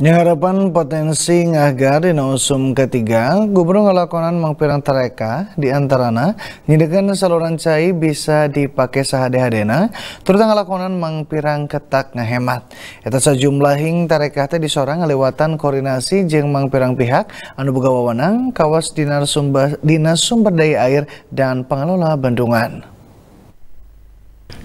Ini potensi ngagar di nausum ketiga, gubernur ngelakonan mangpirang tereka di antarana, nyidekan saluran cai bisa dipakai sahade-hadena, terutama ngelakonan mangpirang ketak ngehemat. Eta sejumlah hing tereka teh disorang ngelewatan koordinasi jeng mangpirang pihak, anu boga wewenang, kawas dinas dinas sumber daya air dan pengelola bendungan.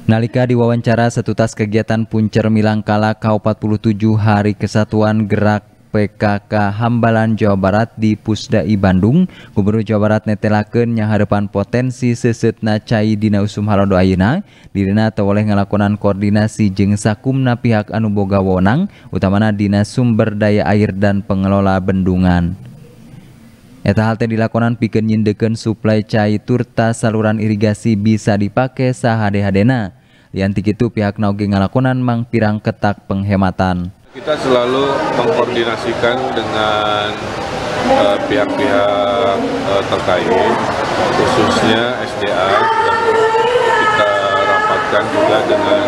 Nalika diwawancara setutas kegiatan Puncer Milangkala K47 Hari Kesatuan Gerak PKK Hambalan Jawa Barat di Pusdai Bandung, Gubernur Jawa Barat netelakeun harapan potensi sesetna cai dina usum halodo ayuna, dirina oleh ngelakonan koordinasi jeung sakumna pihak anuboga boga wewenang, utamana dina sumber daya air dan pengelola bendungan. Eta hal dilakonan pikeun nyindeukeun suplai cair turta saluran irigasi bisa dipake sahade-hadena. Lianti kitu pihak nauge ngalakonan mang pirang ketak penghematan. Kita selalu mengkoordinasikan dengan eh, pihak-pihak uh, uh, terkait khususnya SDA kita rapatkan juga dengan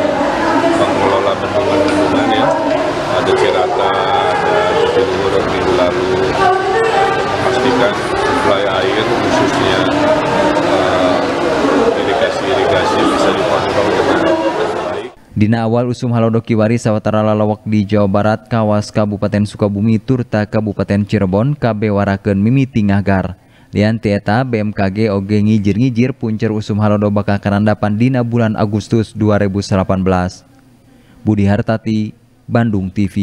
Dina awal usum halodoki wari sawatara lalawak di Jawa Barat kawas Kabupaten Sukabumi turta Kabupaten Cirebon KB Waraken mimiti ngagar. Lian tieta BMKG oge ngijir-ngijir puncer usum halodo bakal kerandapan dina bulan Agustus 2018. Budi Hartati, Bandung TV.